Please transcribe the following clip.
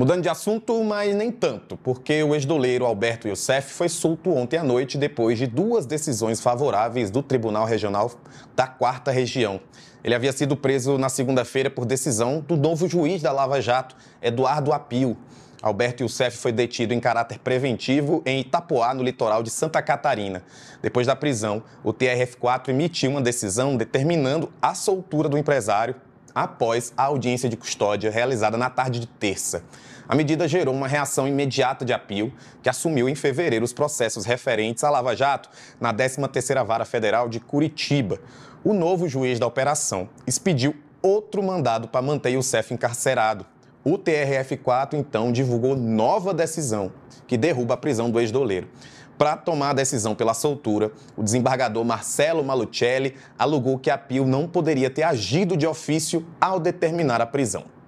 Mudando de assunto, mas nem tanto, porque o ex-doleiro Alberto Youssef foi solto ontem à noite depois de duas decisões favoráveis do Tribunal Regional da Quarta Região. Ele havia sido preso na segunda-feira por decisão do novo juiz da Lava Jato, Eduardo Apio. Alberto Youssef foi detido em caráter preventivo em Itapoá, no litoral de Santa Catarina. Depois da prisão, o TRF4 emitiu uma decisão determinando a soltura do empresário após a audiência de custódia realizada na tarde de terça. A medida gerou uma reação imediata de apio, que assumiu em fevereiro os processos referentes à Lava Jato na 13ª Vara Federal de Curitiba. O novo juiz da operação expediu outro mandado para manter o CEF encarcerado. O TRF-4, então, divulgou nova decisão que derruba a prisão do ex-doleiro. Para tomar a decisão pela soltura, o desembargador Marcelo Malucelli alugou que a Pio não poderia ter agido de ofício ao determinar a prisão.